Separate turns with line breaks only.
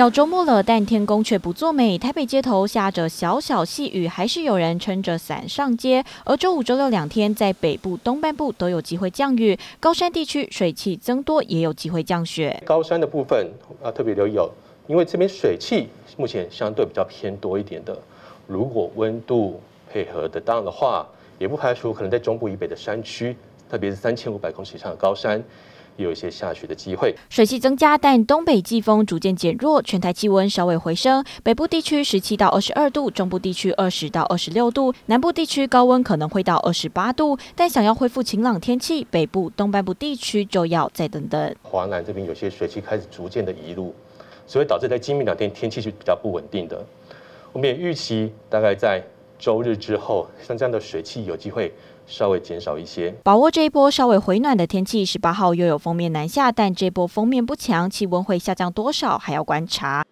要周末了，但天公却不作美。台北街头下着小小细雨，还是有人撑着伞上街。而周五、周六两天，在北部东半部都有机会降雨，高山地区水汽增多，也有机会降雪。
高山的部分，啊，特别留意哦，因为这边水汽目前相对比较偏多一点的，如果温度配合得当的话，也不排除可能在中部以北的山区，特别三千五百公尺以上的高山。有一些下雪的机会，
水气增加，但东北季风逐渐减弱，全台气温稍微回升。北部地区十七到二十二度，中部地区二十到二十六度，南部地区高温可能会到二十八度。但想要恢复晴朗天气，北部、东半部地区就要再等等。
华南这边有些水汽开始逐渐的移入，所以导致在今明两天天气是比较不稳定的。我们也预期大概在。周日之后，像这样的水汽有机会稍微减少一些。
把握这一波稍微回暖的天气，十八号又有封面南下，但这波封面不强，气温会下降多少还要观察。